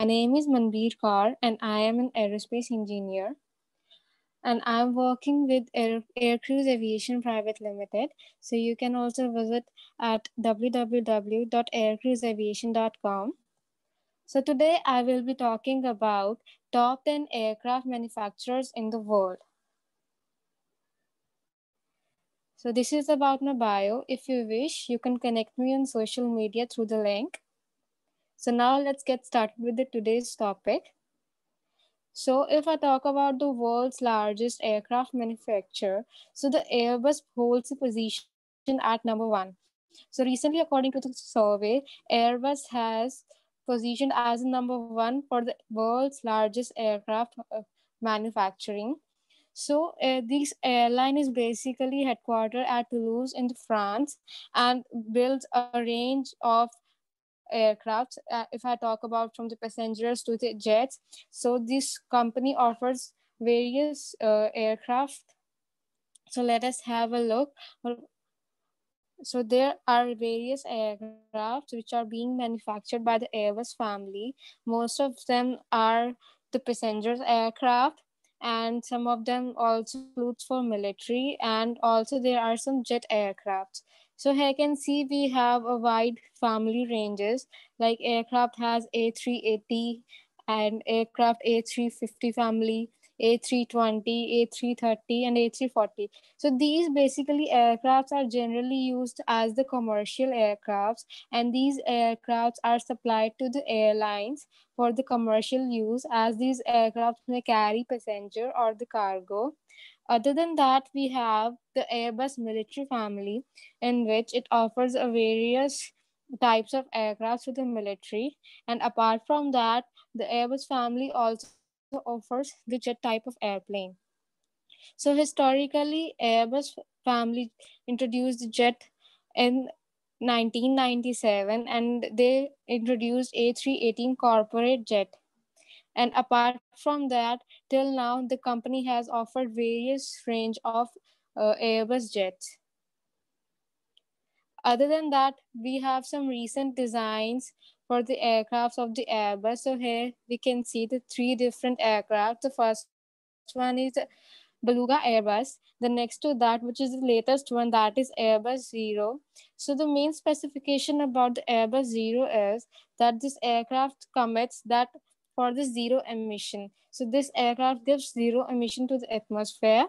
My name is Manbir Kaur, and I am an aerospace engineer. And I'm working with Air, Air Cruise Aviation Private Limited. So you can also visit at www.aircruiseaviation.com. So today I will be talking about top 10 aircraft manufacturers in the world. So this is about my bio. If you wish, you can connect me on social media through the link. So now let's get started with the today's topic. So if I talk about the world's largest aircraft manufacturer, so the Airbus holds a position at number one. So recently, according to the survey, Airbus has positioned as number one for the world's largest aircraft uh, manufacturing. So uh, this airline is basically headquartered at Toulouse in France and builds a range of aircraft. Uh, if I talk about from the passengers to the jets, so this company offers various uh, aircraft. So let us have a look. So there are various aircraft which are being manufactured by the Airbus family. Most of them are the passengers aircraft and some of them also includes for military and also there are some jet aircraft so here you can see we have a wide family ranges like aircraft has A380 and aircraft A350 family a320, A330, and A340. So these basically aircrafts are generally used as the commercial aircrafts, and these aircrafts are supplied to the airlines for the commercial use as these aircrafts may carry passenger or the cargo. Other than that, we have the Airbus military family, in which it offers a various types of aircraft to the military. And apart from that, the Airbus family also offers the jet type of airplane. So historically, Airbus family introduced the jet in 1997 and they introduced A318 corporate jet. And apart from that, till now, the company has offered various range of uh, Airbus jets. Other than that, we have some recent designs for the aircrafts of the Airbus. So here we can see the three different aircraft. The first one is Beluga Airbus. The next to that, which is the latest one, that is Airbus Zero. So the main specification about the Airbus Zero is that this aircraft commits that for the zero emission. So this aircraft gives zero emission to the atmosphere.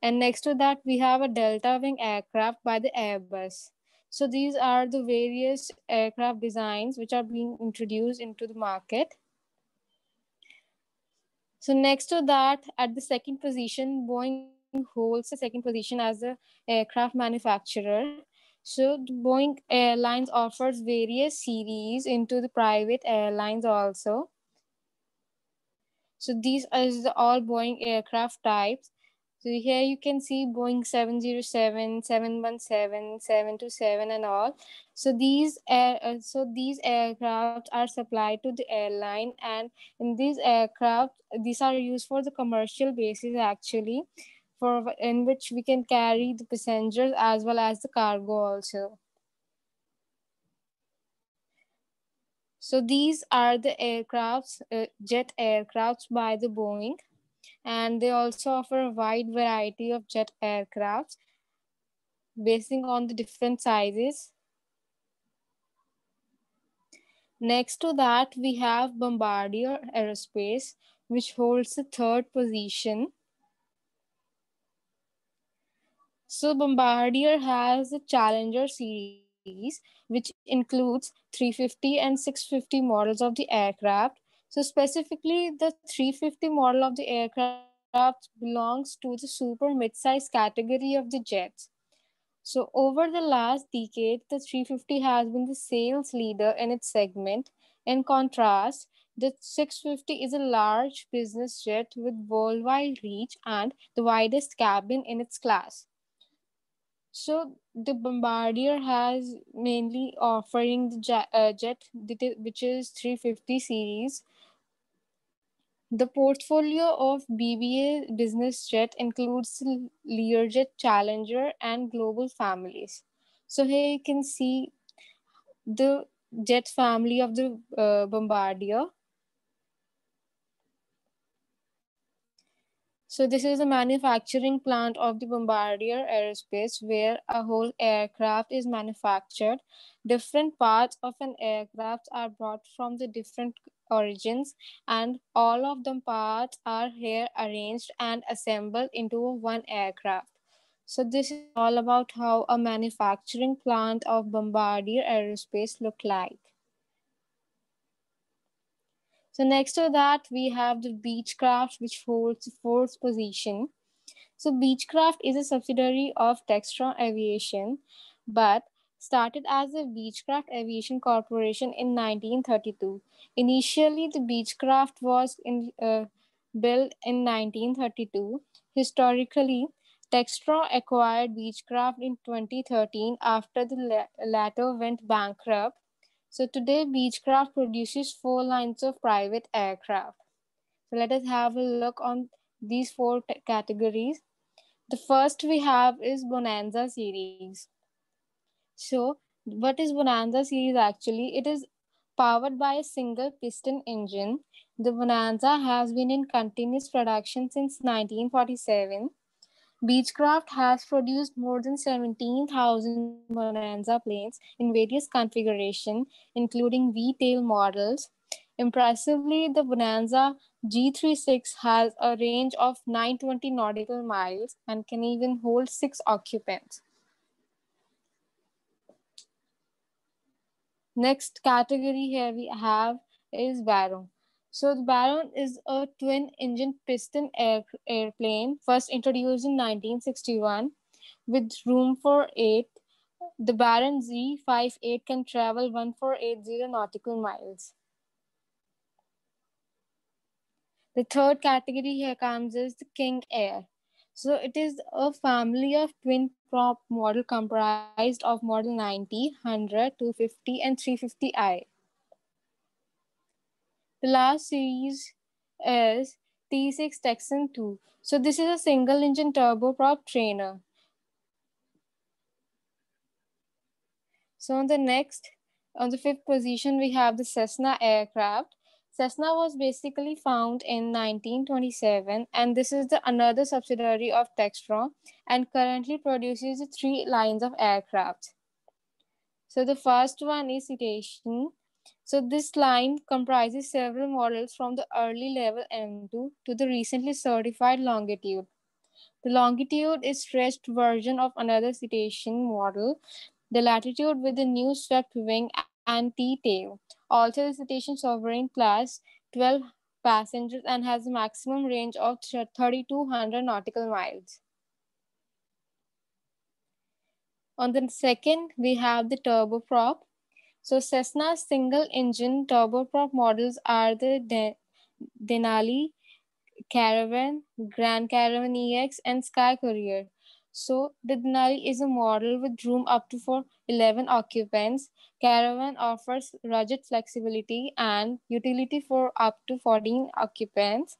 And next to that, we have a delta wing aircraft by the Airbus. So these are the various aircraft designs which are being introduced into the market. So next to that, at the second position, Boeing holds the second position as the aircraft manufacturer. So Boeing Airlines offers various series into the private airlines also. So these are the all Boeing aircraft types. So here you can see Boeing 707, 717, 727 and all. So these air, uh, so these aircraft are supplied to the airline and in these aircraft, these are used for the commercial basis actually, for in which we can carry the passengers as well as the cargo also. So these are the aircrafts, uh, jet aircrafts by the Boeing and they also offer a wide variety of jet aircrafts basing on the different sizes. Next to that, we have Bombardier Aerospace, which holds the third position. So Bombardier has the Challenger series, which includes 350 and 650 models of the aircraft so specifically, the 350 model of the aircraft belongs to the super midsize category of the jets. So over the last decade, the 350 has been the sales leader in its segment. In contrast, the 650 is a large business jet with worldwide reach and the widest cabin in its class. So the Bombardier has mainly offering the uh, jet, jet which is 350 series the portfolio of BBA Business Jet includes Learjet Challenger and Global Families. So here you can see the jet family of the uh, Bombardier. So this is a manufacturing plant of the Bombardier Aerospace where a whole aircraft is manufactured. Different parts of an aircraft are brought from the different origins, and all of the parts are here arranged and assembled into one aircraft. So this is all about how a manufacturing plant of Bombardier Aerospace looked like. So next to that, we have the Beechcraft, which holds fourth position. So Beechcraft is a subsidiary of Textron Aviation, but started as the Beechcraft Aviation Corporation in 1932. Initially, the Beechcraft was in, uh, built in 1932. Historically, Textron acquired Beechcraft in 2013 after the latter went bankrupt. So today, Beechcraft produces four lines of private aircraft. So let us have a look on these four categories. The first we have is Bonanza series. So, what is Bonanza series actually? It is powered by a single piston engine. The Bonanza has been in continuous production since 1947. Beechcraft has produced more than 17,000 Bonanza planes in various configurations, including V-tail models. Impressively, the Bonanza G36 has a range of 920 nautical miles and can even hold six occupants. Next category here we have is Baron. So the Baron is a twin-engine piston air airplane first introduced in 1961 with room for eight. The Baron Z58 can travel 1480 nautical miles. The third category here comes is the King Air. So it is a family of twin prop model comprised of model 90, 100, 250 and 350i. The last series is T6 Texan 2. So this is a single engine turboprop trainer. So on the next, on the fifth position, we have the Cessna aircraft. Cessna was basically found in 1927, and this is the another subsidiary of Textron, and currently produces three lines of aircraft. So the first one is Citation. So this line comprises several models from the early level M2 to the recently certified Longitude. The Longitude is stretched version of another Citation model, the Latitude with the new swept wing and T-tail also, the Citation Sovereign class 12 passengers and has a maximum range of 3,200 nautical miles. On the second, we have the turboprop. So Cessna single engine turboprop models are the De Denali, Caravan, Grand Caravan EX, and Sky Courier. So the Denali is a model with room up to for 11 occupants. Caravan offers rugged flexibility and utility for up to 14 occupants.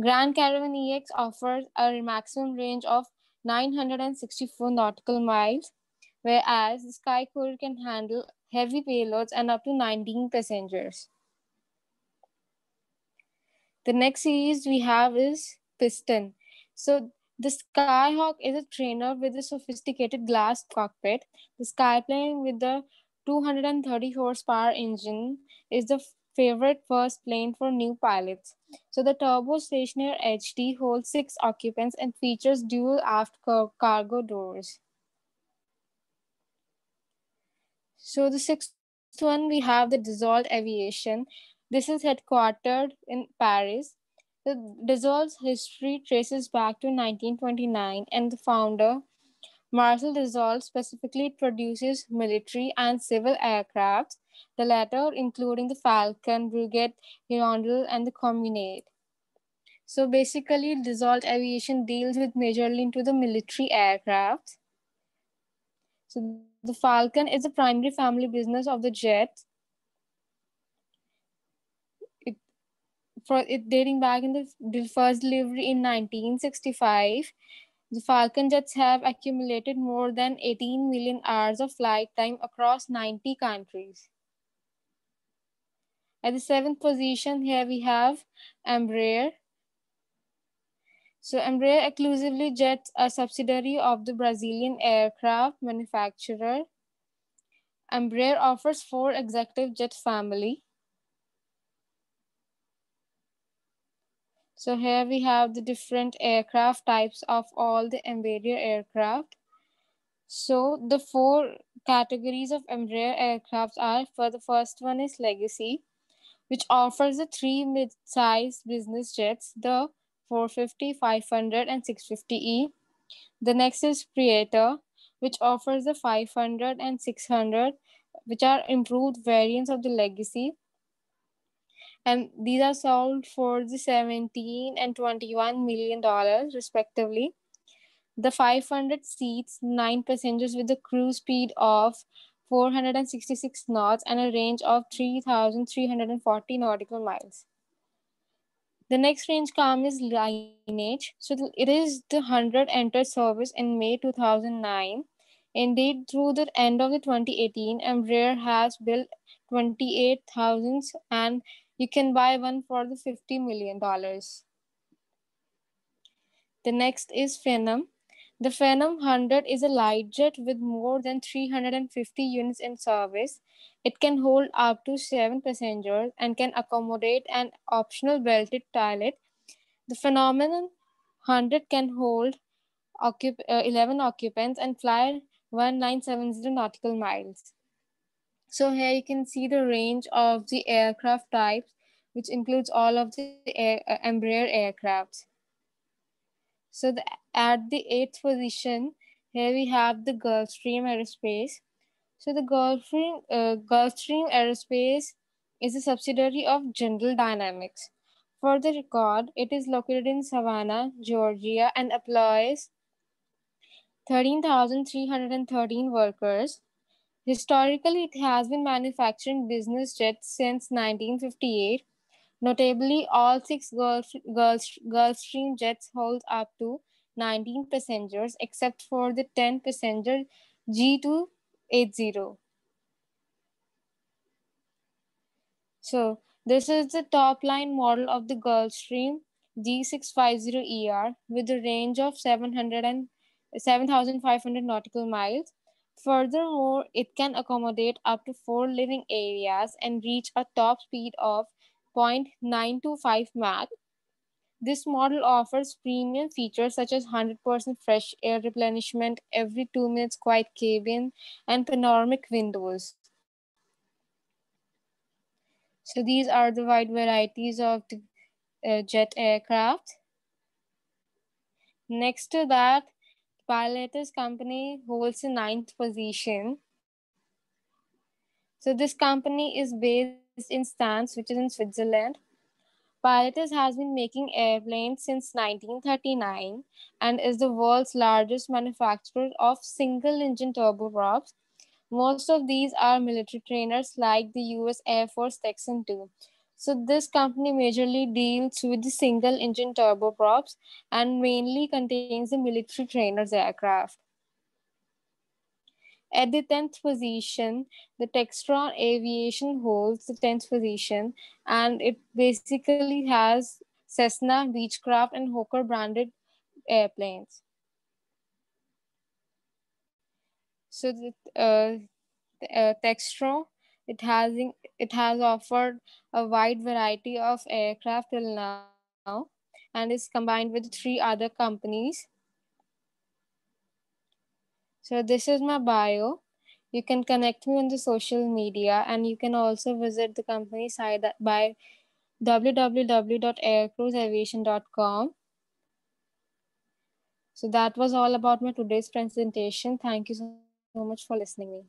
Grand Caravan EX offers a maximum range of 964 nautical miles, whereas the Sky Courier can handle heavy payloads and up to 19 passengers. The next series we have is Piston. So the Skyhawk is a trainer with a sophisticated glass cockpit. The Skyplane with the 230 horsepower engine is the favorite first plane for new pilots. So the Stationer HD holds six occupants and features dual aft car cargo doors. So the sixth one, we have the dissolved aviation. This is headquartered in Paris. The Dissolve's history traces back to 1929, and the founder, Marcel Dissolve, specifically produces military and civil aircrafts, the latter including the Falcon, Brigade, Hirondelle, and the Communade. So basically, Dissolve Aviation deals with majorly into the military aircraft. So the Falcon is the primary family business of the jet, for it dating back in the first delivery in 1965 the falcon jets have accumulated more than 18 million hours of flight time across 90 countries at the seventh position here we have embraer so embraer exclusively jets a subsidiary of the brazilian aircraft manufacturer embraer offers four executive jet family So here we have the different aircraft types of all the Embraer aircraft. So the four categories of Embraer aircrafts are for the first one is Legacy, which offers the three mid-sized business jets, the 450, 500 and 650E. The next is Predator, which offers the 500 and 600, which are improved variants of the Legacy and these are sold for the 17 and 21 million dollars respectively the 500 seats nine passengers with a cruise speed of 466 knots and a range of 3340 nautical miles the next range car is lineage so it is the 100 entered service in may 2009 Indeed, through the end of the 2018, Embraer has built 28,000 and you can buy one for the $50 million. The next is Phenom. The Phenom 100 is a light jet with more than 350 units in service. It can hold up to seven passengers and can accommodate an optional belted toilet. The Phenomenon 100 can hold occup uh, 11 occupants and fly 1970 nautical miles. So here you can see the range of the aircraft types, which includes all of the air, uh, Embraer aircrafts. So the, at the eighth position, here we have the Gulfstream Aerospace. So the Gulfstream, uh, Gulfstream Aerospace is a subsidiary of General Dynamics. For the record, it is located in Savannah, Georgia and employs 13,313 workers. Historically, it has been manufacturing business jets since 1958. Notably, all six Gulf, Gulf, Gulfstream jets hold up to 19 passengers, except for the 10 passenger G280. So, this is the top line model of the Gulfstream G650ER with a range of 7,500 nautical miles Furthermore, it can accommodate up to four living areas and reach a top speed of 0.925 Mach. This model offers premium features such as 100% fresh air replenishment, every two minutes quiet cabin, and panoramic windows. So these are the wide varieties of the uh, jet aircraft. Next to that, Violetta's company holds the ninth position. So this company is based in Stans, which is in Switzerland. Pilatus has been making airplanes since 1939 and is the world's largest manufacturer of single engine turboprops. Most of these are military trainers like the US Air Force Texan 2. So this company majorly deals with the single engine turboprops and mainly contains the military trainers aircraft. At the 10th position, the Textron Aviation holds the 10th position and it basically has Cessna, Beechcraft and Hawker branded airplanes. So the, uh, uh, Textron it has, it has offered a wide variety of aircraft till now and is combined with three other companies. So this is my bio. You can connect me on the social media and you can also visit the company site by www.aircruiseaviation.com. So that was all about my today's presentation. Thank you so much for listening me.